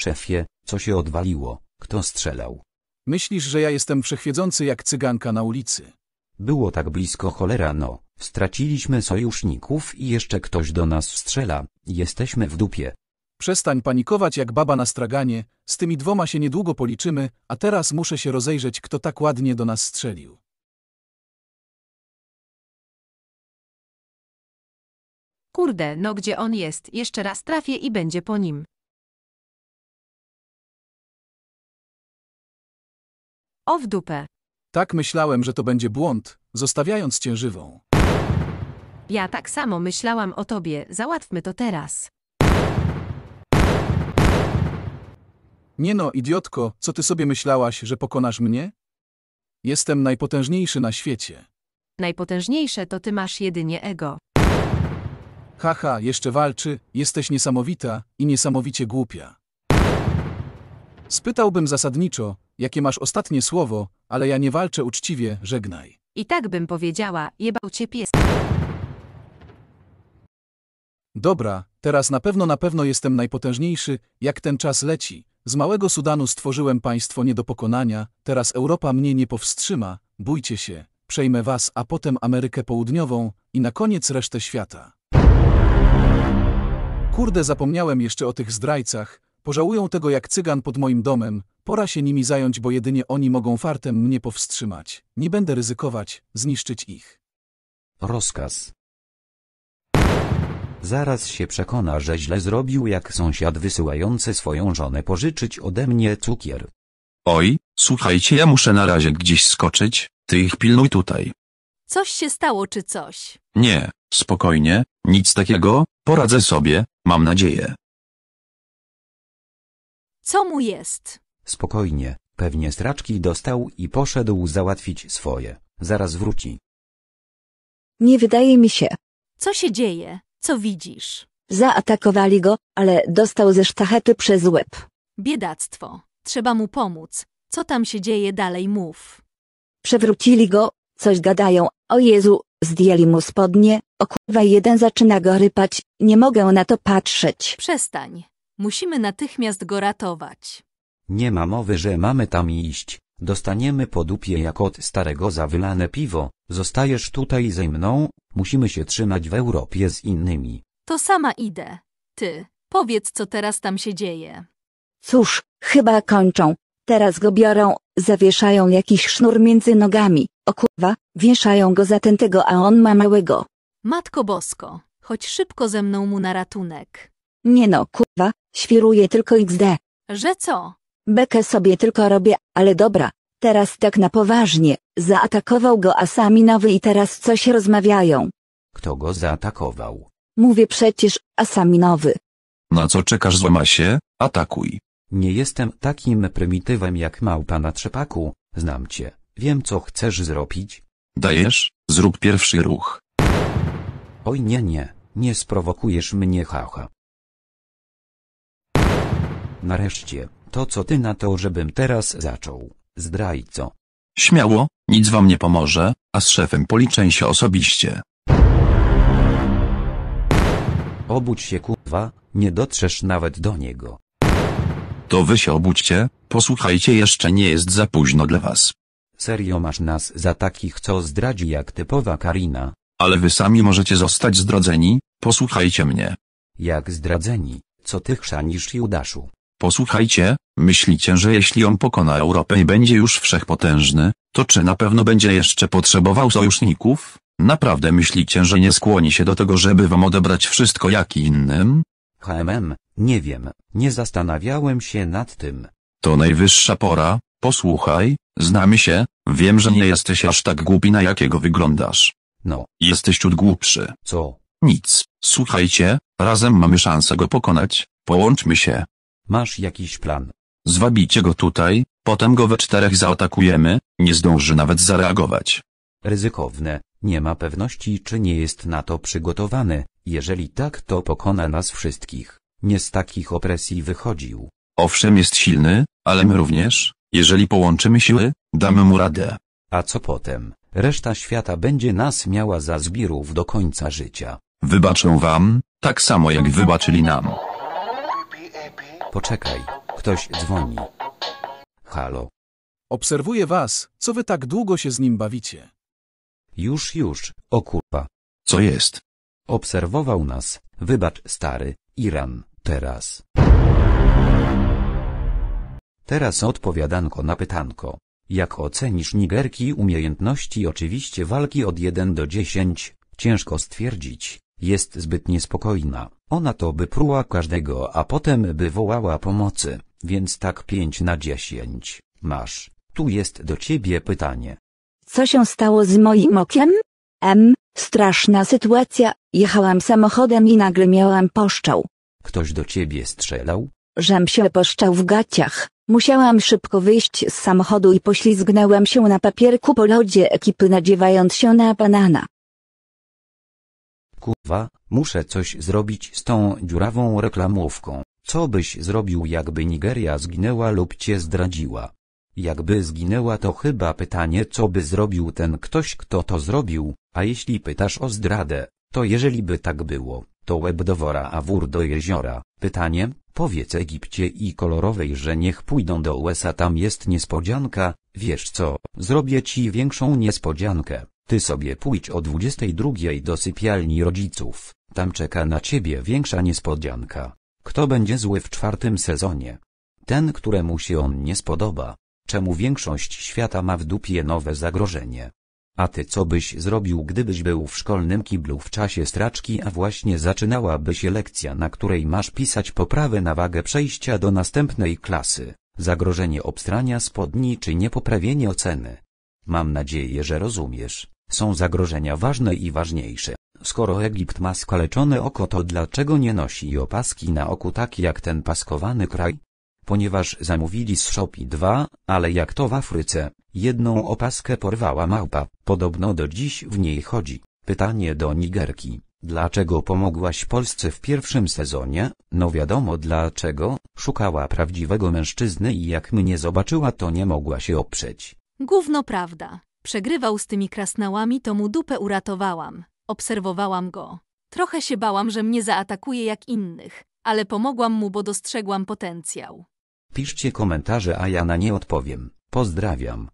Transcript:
Szefie, co się odwaliło? Kto strzelał? Myślisz, że ja jestem przechwiedzący jak cyganka na ulicy? Było tak blisko cholera no. Straciliśmy sojuszników i jeszcze ktoś do nas strzela. Jesteśmy w dupie. Przestań panikować jak baba na straganie, z tymi dwoma się niedługo policzymy, a teraz muszę się rozejrzeć kto tak ładnie do nas strzelił. Kurde, no gdzie on jest, jeszcze raz trafię i będzie po nim. O w dupę. Tak myślałem, że to będzie błąd, zostawiając cię żywą. Ja tak samo myślałam o tobie, załatwmy to teraz. Nie no, idiotko, co ty sobie myślałaś, że pokonasz mnie? Jestem najpotężniejszy na świecie. Najpotężniejsze to ty masz jedynie ego. Haha, jeszcze walczy, jesteś niesamowita i niesamowicie głupia. Spytałbym zasadniczo, jakie masz ostatnie słowo, ale ja nie walczę uczciwie, żegnaj. I tak bym powiedziała, jebał cię pies. Dobra, teraz na pewno na pewno jestem najpotężniejszy, jak ten czas leci. Z małego Sudanu stworzyłem państwo nie do pokonania, teraz Europa mnie nie powstrzyma, bójcie się, przejmę was, a potem Amerykę Południową i na koniec resztę świata. Kurde, zapomniałem jeszcze o tych zdrajcach, pożałują tego jak cygan pod moim domem, Pora się nimi zająć, bo jedynie oni mogą fartem mnie powstrzymać. Nie będę ryzykować, zniszczyć ich. Rozkaz. Zaraz się przekona, że źle zrobił jak sąsiad wysyłający swoją żonę pożyczyć ode mnie cukier. Oj, słuchajcie, ja muszę na razie gdzieś skoczyć, ty ich pilnuj tutaj. Coś się stało czy coś? Nie, spokojnie, nic takiego, poradzę sobie, mam nadzieję. Co mu jest? Spokojnie, pewnie straczki dostał i poszedł załatwić swoje. Zaraz wróci. Nie wydaje mi się. Co się dzieje? Co widzisz? Zaatakowali go, ale dostał ze sztachety przez łeb. Biedactwo. Trzeba mu pomóc. Co tam się dzieje dalej? Mów. Przewrócili go, coś gadają. O Jezu, zdjęli mu spodnie. O kurwa, jeden zaczyna go rypać. Nie mogę na to patrzeć. Przestań. Musimy natychmiast go ratować. Nie ma mowy, że mamy tam iść, dostaniemy po dupie jak od starego zawylane piwo, zostajesz tutaj ze mną, musimy się trzymać w Europie z innymi. To sama idę. Ty, powiedz co teraz tam się dzieje. Cóż, chyba kończą. Teraz go biorą, zawieszają jakiś sznur między nogami. O kurwa, wieszają go za tego, a on ma małego. Matko Bosko, chodź szybko ze mną mu na ratunek. Nie no, kurwa, świruje tylko XD. Że co? Bekę sobie tylko robię, ale dobra, teraz tak na poważnie, zaatakował go Asaminowy i teraz coś rozmawiają. Kto go zaatakował? Mówię przecież, Asaminowy. Na co czekasz się, Atakuj. Nie jestem takim prymitywem jak małpa na trzepaku, znam cię, wiem co chcesz zrobić. Dajesz, zrób pierwszy ruch. Oj nie nie, nie sprowokujesz mnie haha. Nareszcie, to co ty na to, żebym teraz zaczął, zdrajco? Śmiało, nic wam nie pomoże, a z szefem policzę się osobiście. Obudź się kurwa, nie dotrzesz nawet do niego. To wy się obudźcie, posłuchajcie jeszcze nie jest za późno dla was. Serio masz nas za takich co zdradzi jak typowa Karina? Ale wy sami możecie zostać zdradzeni, posłuchajcie mnie. Jak zdradzeni, co ty chrzanisz Judaszu? Posłuchajcie, myślicie, że jeśli on pokona Europę i będzie już wszechpotężny, to czy na pewno będzie jeszcze potrzebował sojuszników? Naprawdę myślicie, że nie skłoni się do tego, żeby wam odebrać wszystko jak innym? HMM, nie wiem, nie zastanawiałem się nad tym. To najwyższa pora, posłuchaj, znamy się, wiem, że nie jesteś aż tak głupi na jakiego wyglądasz. No. Jesteś ciut głupszy. Co? Nic, słuchajcie, razem mamy szansę go pokonać, połączmy się, Masz jakiś plan? Zwabicie go tutaj, potem go we czterech zaatakujemy, nie zdąży nawet zareagować. Ryzykowne, nie ma pewności czy nie jest na to przygotowany, jeżeli tak to pokona nas wszystkich. Nie z takich opresji wychodził. Owszem jest silny, ale my również, jeżeli połączymy siły, damy mu radę. A co potem? Reszta świata będzie nas miała za zbirów do końca życia. Wybaczę wam, tak samo jak wybaczyli nam. Poczekaj, ktoś dzwoni. Halo. Obserwuję was, co wy tak długo się z nim bawicie. Już, już, o kurwa. Co jest? Obserwował nas, wybacz stary, Iran, teraz. Teraz odpowiadanko na pytanko. Jak ocenisz Nigerki umiejętności oczywiście walki od 1 do 10, ciężko stwierdzić, jest zbyt niespokojna. Ona to by pruła każdego, a potem by wołała pomocy, więc tak pięć na dziesięć. Masz, tu jest do ciebie pytanie. Co się stało z moim okiem? M, straszna sytuacja, jechałam samochodem i nagle miałam poszczał. Ktoś do ciebie strzelał? Żem się poszczał w gaciach. Musiałam szybko wyjść z samochodu i poślizgnęłam się na papierku po lodzie ekipy nadziewając się na banana. Kurwa, muszę coś zrobić z tą dziurawą reklamówką. Co byś zrobił jakby Nigeria zginęła lub cię zdradziła? Jakby zginęła to chyba pytanie co by zrobił ten ktoś kto to zrobił, a jeśli pytasz o zdradę, to jeżeli by tak było, to łeb do wora a wór do jeziora. Pytanie, powiedz Egipcie i kolorowej że niech pójdą do USA tam jest niespodzianka, wiesz co, zrobię ci większą niespodziankę. Ty sobie pójdź o 22 do sypialni rodziców, tam czeka na ciebie większa niespodzianka. Kto będzie zły w czwartym sezonie? Ten, któremu się on nie spodoba. Czemu większość świata ma w dupie nowe zagrożenie? A ty co byś zrobił gdybyś był w szkolnym kiblu w czasie straczki a właśnie zaczynałaby się lekcja na której masz pisać poprawę na wagę przejścia do następnej klasy, zagrożenie obstrania spodni czy niepoprawienie oceny? Mam nadzieję że rozumiesz. Są zagrożenia ważne i ważniejsze. Skoro Egipt ma skaleczone oko to dlaczego nie nosi opaski na oku tak jak ten paskowany kraj? Ponieważ zamówili z Shopi dwa, ale jak to w Afryce, jedną opaskę porwała małpa, podobno do dziś w niej chodzi. Pytanie do Nigerki. Dlaczego pomogłaś Polsce w pierwszym sezonie? No wiadomo dlaczego, szukała prawdziwego mężczyzny i jak mnie zobaczyła to nie mogła się oprzeć. Gówno prawda. Przegrywał z tymi krasnałami, to mu dupę uratowałam. Obserwowałam go. Trochę się bałam, że mnie zaatakuje jak innych, ale pomogłam mu, bo dostrzegłam potencjał. Piszcie komentarze, a ja na nie odpowiem. Pozdrawiam.